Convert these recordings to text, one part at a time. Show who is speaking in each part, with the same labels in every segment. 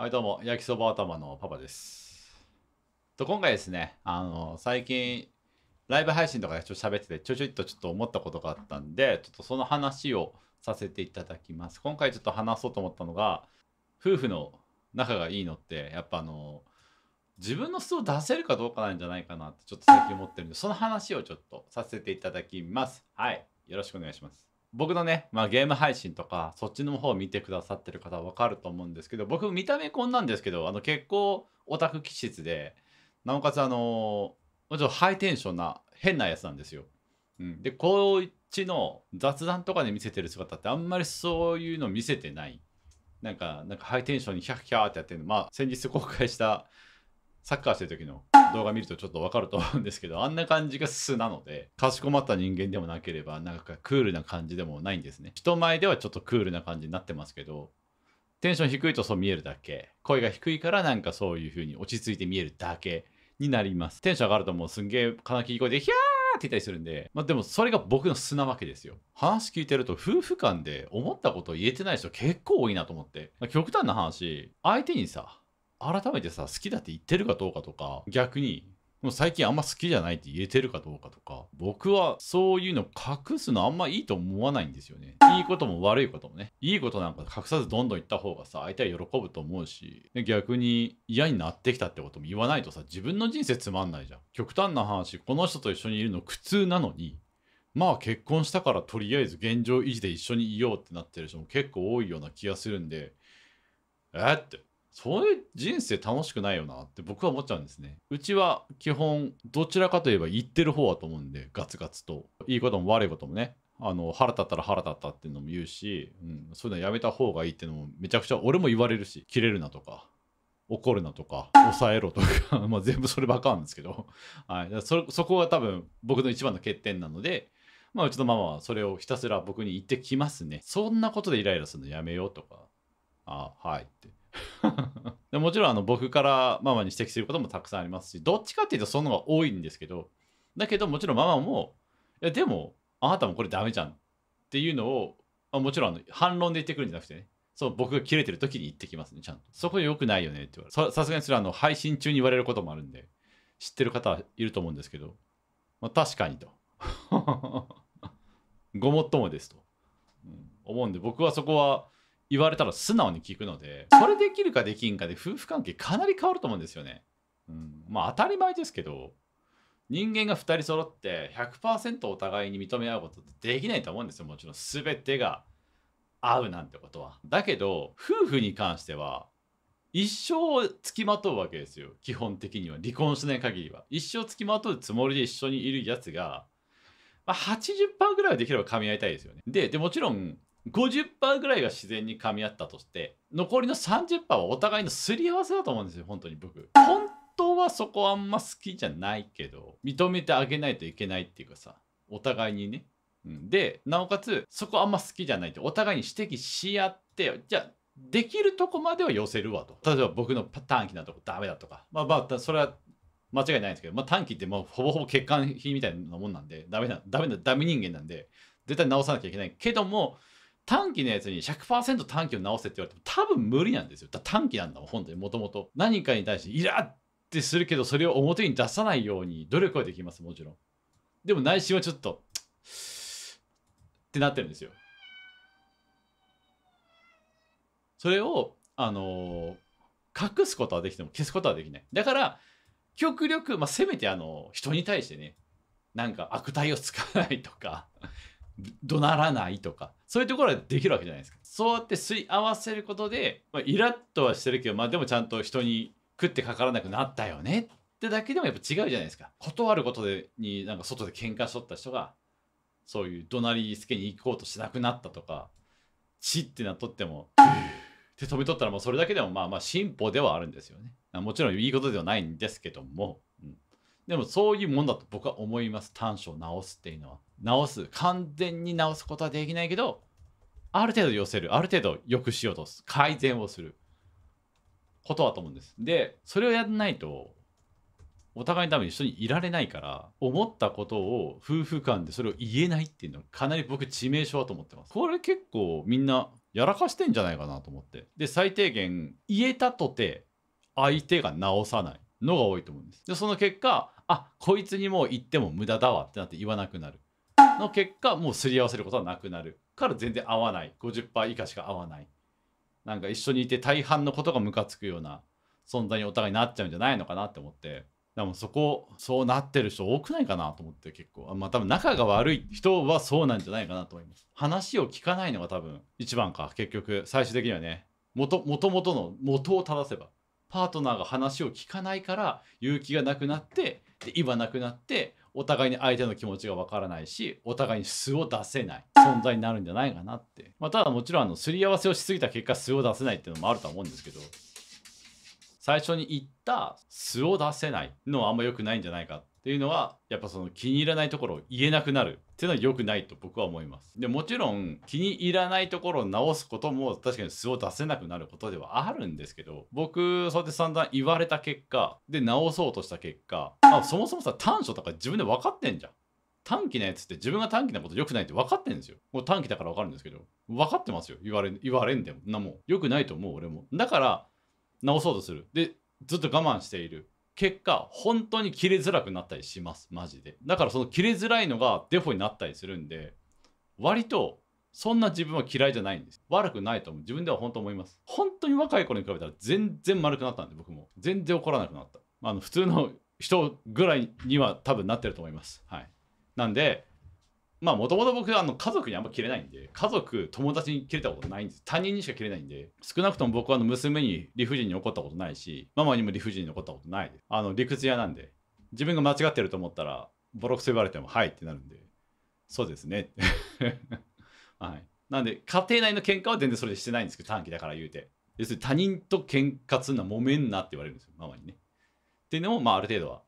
Speaker 1: はい、どうも、焼きそば頭のパパです。と、今回ですね、あの、最近、ライブ配信とかでちょっと喋ってて、ちょちょっとちょっと思ったことがあったんで、ちょっとその話をさせていただきます。今回ちょっと話そうと思ったのが、夫婦の仲がいいのって、やっぱあの、自分の素を出せるかどうかなんじゃないかなって、ちょっと最近思ってるんで、その話をちょっとさせていただきます。はい、よろしくお願いします。僕のね、まあ、ゲーム配信とかそっちの方を見てくださってる方は分かると思うんですけど僕見た目こんなんですけどあの結構オタク気質でなおかつあのちょっとハイテンションな変なやつなんですよ。うん、で高一の雑談とかで見せてる姿ってあんまりそういうの見せてないなんかなんかハイテンションにヒャッヒャーってやってるのまあ先日公開したサッカーしてる時の 動画見るとちょっとわかると思うんですけどあんな感じが素なのでかしこまった人間でもなければなんかクールな感じでもないんですね人前ではちょっとクールな感じになってますけどテンション低いとそう見えるだけ声が低いからなんかそういう風に落ち着いて見えるだけになりますテンション上がるともうすんげえ金切り声でヒャーって言ったりするんでまあでもそれが僕の素なわけですよ話聞いてると夫婦間で思ったこと言えてない人結構多いなと思って極端な話相手にさ改めてさ好きだって言ってるかどうかとか逆にもう最近あんま好きじゃないって言えてるかどうかとか僕はそういうの隠すのあんまいいと思わないんですよねいいことも悪いこともねいいことなんか隠さずどんどん言った方がさ相手は喜ぶと思うし逆に嫌になってきたってことも言わないとさ自分の人生つまんないじゃん極端な話この人と一緒にいるの苦痛なのにまあ結婚したからとりあえず現状維持で一緒にいようってなってる人も結構多いような気がするんでえってそれ人生楽しくないよなって僕は思っちゃうんですね。うちは基本どちらかといえば言ってる方だと思うんでガツガツといいことも悪いこともねあの腹立ったら腹立ったっていうのも言うし、うん、そういうのやめた方がいいっていうのもめちゃくちゃ俺も言われるしキレるなとか怒るなとか抑えろとか まあ全部そればっかなんですけど、はい、そそこが多分僕の一番の欠点なので。まあ、うちのママはそれをひたすら僕に言ってきますね。そんなことでイライラするのやめようとか、あはいって。でもちろんあの僕からママに指摘することもたくさんありますしどっちかっていうとそんのが多いんですけどだけどもちろんママもいやでもあなたもこれダメじゃんっていうのを、まあ、もちろんあの反論で言ってくるんじゃなくてねそう僕が切れてる時に言ってきますねちゃんとそこ良くないよねって言われさすがにそれはあの配信中に言われることもあるんで知ってる方はいると思うんですけど、まあ、確かにと ごもっともですと、うん、思うんで僕はそこは言われたら素直に聞くのでそれできるかできんかで夫婦関係かなり変わると思うんですよね。うん、まあ当たり前ですけど人間が2人揃って100%お互いに認め合うことってできないと思うんですよもちろん全てが合うなんてことは。だけど夫婦に関しては一生つきまとうわけですよ基本的には離婚しない限りは一生つきまとうつもりで一緒にいるやつが、ま80%ぐらいはできれば噛み合いたいですよねででもちろん50%ぐらいが自然に噛み合ったとして残りの30%はお互いのすり合わせだと思うんですよ本当に僕本当はそこあんま好きじゃないけど認めてあげないといけないっていうかさお互いにね、うん、でなおかつそこあんま好きじゃないってお互いに指摘し合ってじゃあできるとこまでは寄せるわと例えば僕の短期なとこダメだとかまあまあそれは間違いないんですけど、まあ、短期ってもうほぼほぼ欠陥品みたいなもんなんでダメなダメなダメ人間なんで絶対直さなきゃいけないけども短期のやつに100%短期を直せって言われても多分無理なんですよ。短期なんだもん、本当にもともと。何かに対してイラってするけど、それを表に出さないように努力はできます、もちろん。でも内心はちょっと、ってなってるんですよ。それを、あのー、隠すことはできても消すことはできない。だから、極力、まあ、せめてあの人に対してね、なんか悪態をつかないとか怒鳴らないとかそういうところはできるわけじゃないですかそうやって吸い合わせることで、まあ、イラッとはしてるけど、まあ、でもちゃんと人に食ってかからなくなったよねってだけでもやっぱ違うじゃないですか断ることでになんか外で喧嘩しとった人がそういう怒鳴りつけに行こうとしなくなったとかチってなっとってもって飛びとったらもうそれだけでもまあまあ進歩ではあるんですよねもちろんいいことではないんですけども、うん、でもそういうもんだと僕は思います短所を直すっていうのは。直す完全に直すことはできないけどある程度寄せるある程度良くしようとす改善をすることだと思うんですでそれをやらないとお互いのために一緒にいられないから思ったことを夫婦間でそれを言えないっていうのはかなり僕致命傷だと思ってますこれ結構みんなやらかしてんじゃないかなと思ってで最低限言えたとて相手が直さないのが多いと思うんですでその結果あこいつにもう言っても無駄だわってなって言わなくなるの結果もうすり合わせることはなくなるから全然合わない50%以下しか合わないなんか一緒にいて大半のことがムカつくような存在にお互いになっちゃうんじゃないのかなって思ってでもそこそうなってる人多くないかなと思って結構まあ多分仲が悪い人はそうなんじゃないかなと思います話を聞かないのが多分一番か結局最終的にはねもともとの元を正せばパートナーが話を聞かないから勇気がなくなってで今なくなってお互いに相手の気持ちがわからないしお互いに素を出せない 存在になるんじゃないかなって、まあ、ただもちろんあのすり合わせをしすぎた結果素を出せないっていうのもあるとは思うんですけど最初に言った素を出せないのはあんま良くないんじゃないかっていうのはやっぱその気に入らないところを言えなくなるっていうのは良くないと僕は思います。でもちろん気に入らないところを直すことも確かに素を出せなくなることではあるんですけど僕そうやって散々言われた結果で直そうとした結果あそもそもさ短所とか自分で分かってんじゃん。短期なやつって自分が短期なこと良くないって分かってんですよ。もう短期だから分かるんですけど分かってますよ言われ言われんでもなもう良くないと思う俺も。だから直そうとする。でずっと我慢している。結果本当に切れづらくなったりしますマジでだからその切れづらいのがデフォになったりするんで割とそんな自分は嫌いじゃないんです悪くないと思う自分では本当思います本当に若い頃に比べたら全然丸くなったんで僕も全然怒らなくなったあの普通の人ぐらいには多分なってると思いますはいなんでまあもともと僕あの家族にあんま切れないんで家族友達に切れたことないんです他人にしか切れないんで少なくとも僕はあの娘に理不尽に怒ったことないしママにも理不尽に怒ったことないあの理屈屋なんで自分が間違ってると思ったらボロクソ言われてもはいってなるんでそうですね はいなんで家庭内の喧嘩は全然それでしてないんですけど短期だから言うて要するに他人と喧嘩するのは揉めんなって言われるんですよママにねっていうのもまあある程度は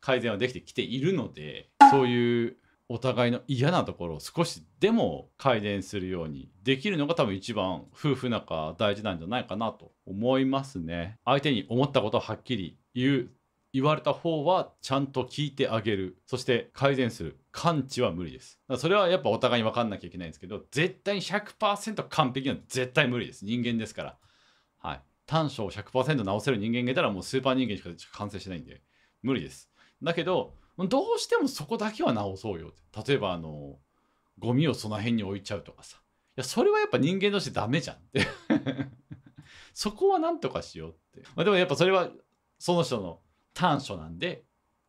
Speaker 1: 改善はできてきているのでそういうお互いの嫌なところを少しでも改善するようにできるのが多分一番夫婦仲大事なんじゃないかなと思いますね。相手に思ったことをはっきり言う言われた方はちゃんと聞いてあげるそして改善する完治は無理ですそれはやっぱお互いに分かんなきゃいけないんですけど絶対に100%完璧なのは絶対無理です人間ですからはい短所を100%直せる人間がいたらもうスーパー人間しか完成してないんで無理ですだけどどうしてもそこだけは直そうよ例えばあのゴミをその辺に置いちゃうとかさいやそれはやっぱ人間としてダメじゃんって そこはなんとかしようって、まあ、でもやっぱそれはその人の短所なんで、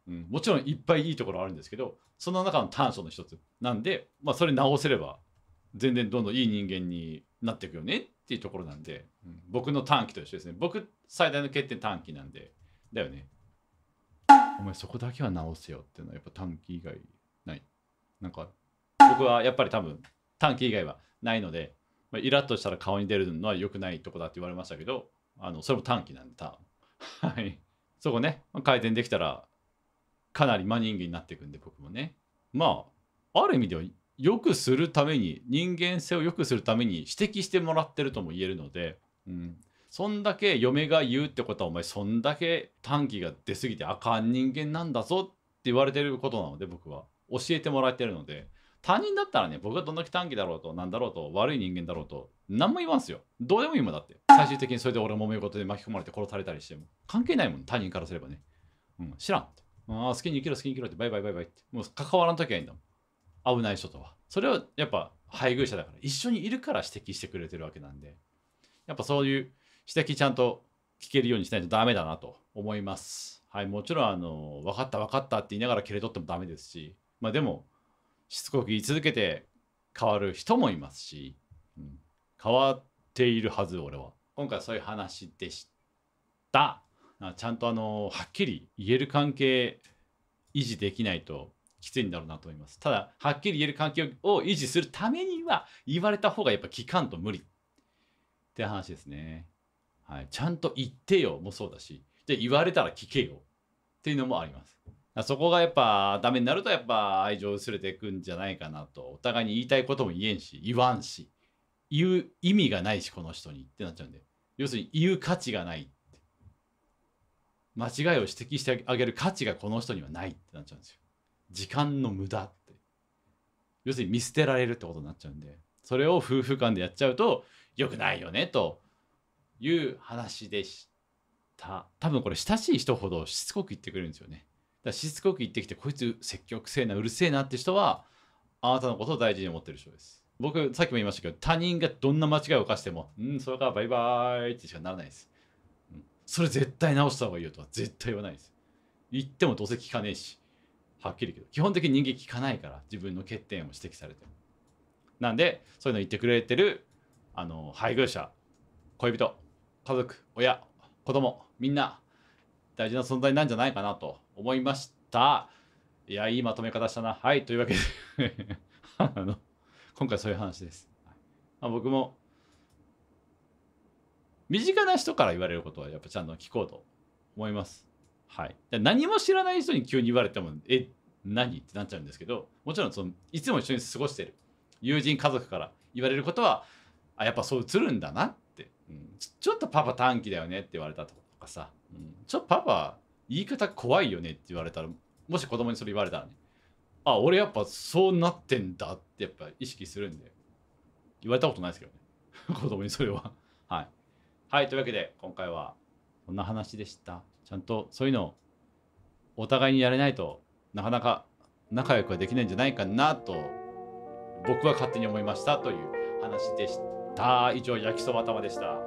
Speaker 1: うん、もちろんいっぱいいいところあるんですけどその中の短所の一つなんで、まあ、それ直せれば全然どんどんいい人間になっていくよねっていうところなんで、うん、僕の短期と一緒ですね僕最大の欠点短期なんでだよねお前そこだけは直せよっていうのはやっぱ短期以外ないなんか僕はやっぱり多分短期以外はないので、まあ、イラッとしたら顔に出るのは良くないとこだって言われましたけどあのそれも短期なんで多分 はいそこね回転できたらかなり真人間になっていくんで僕もねまあある意味では良くするために人間性を良くするために指摘してもらってるとも言えるので、うん、そんだけ嫁が言うってことはお前そんだけ短期が出過ぎてあかん人間なんだぞって言われてることなので僕は教えてもらえてるので他人だったらね僕がどんだけ短期だろうと何だろうと悪い人間だろうと何も言わんすよどうでもいいもんだって最終的にそれで俺もめ事で巻き込まれて殺されたりしても関係ないもん他人からすればね、うん、知らんああ好きに生きろ好きに生きろってバイバイバイバイってもう関わらんときはいいんだもん危ない人とはそれをやっぱ配偶者だから一緒にいるから指摘してくれてるわけなんでやっぱそういう指摘ちゃんと聞けるようにしないとダメだなと思います。はい、もちろんあの分かった分かったって言いながら切れ取ってもダメですし、まあ、でもしつこく言い続けて変わる人もいますし、うん、変わっているはず俺は。今回そういう話でした。ちゃんとあのはっきり言える関係維持できないときついんだろうなと思います。ただはっきり言える関係を維持するためには言われた方がやっぱ聞かんと無理って話ですね。はい、ちゃんと言ってよもそうだしで言われたら聞けよっていうのもありますそこがやっぱダメになるとやっぱ愛情薄れていくんじゃないかなとお互いに言いたいことも言えんし言わんし言う意味がないしこの人にってなっちゃうんで要するに言う価値がない間違いを指摘してあげる価値がこの人にはないってなっちゃうんですよ時間の無駄って要するに見捨てられるってことになっちゃうんでそれを夫婦間でやっちゃうと良くないよねという話でした多分これ親しい人ほどしつこく言ってくれるんですよねだからしつこく言ってきてこいつ積極性なうるせえなって人はあなたのことを大事に思ってる人です僕さっきも言いましたけど他人がどんな間違いを犯してもうんそれからバイバイってしかならないです、うん、それ絶対直した方がいいよとは絶対言わないです言ってもどうせ聞かねえしはっきり言うけど基本的に人間聞かないから自分の欠点を指摘されてなんでそういうの言ってくれてるあの配偶者恋人家族、親、子供、みんな大事な存在なんじゃないかなと思いました。いや、いいまとめ方したな。はい、というわけで あの、今回そういう話です。まあ、僕も、身近な人から言われることはやっぱちゃんと聞こうと思います。はい。何も知らない人に急に言われても、え、何ってなっちゃうんですけど、もちろんその、いつも一緒に過ごしてる友人、家族から言われることは、あ、やっぱそう映るんだなっうん、ちょっとパパ短期だよねって言われたとかさ、うん、ちょっとパパ言い方怖いよねって言われたらもし子供にそれ言われたらねあ俺やっぱそうなってんだってやっぱ意識するんで言われたことないですけどね 子供にそれははいはいというわけで今回はこんな話でしたちゃんとそういうのをお互いにやれないとなかなか仲良くはできないんじゃないかなと僕は勝手に思いましたという話でしたた以上焼きそば玉でした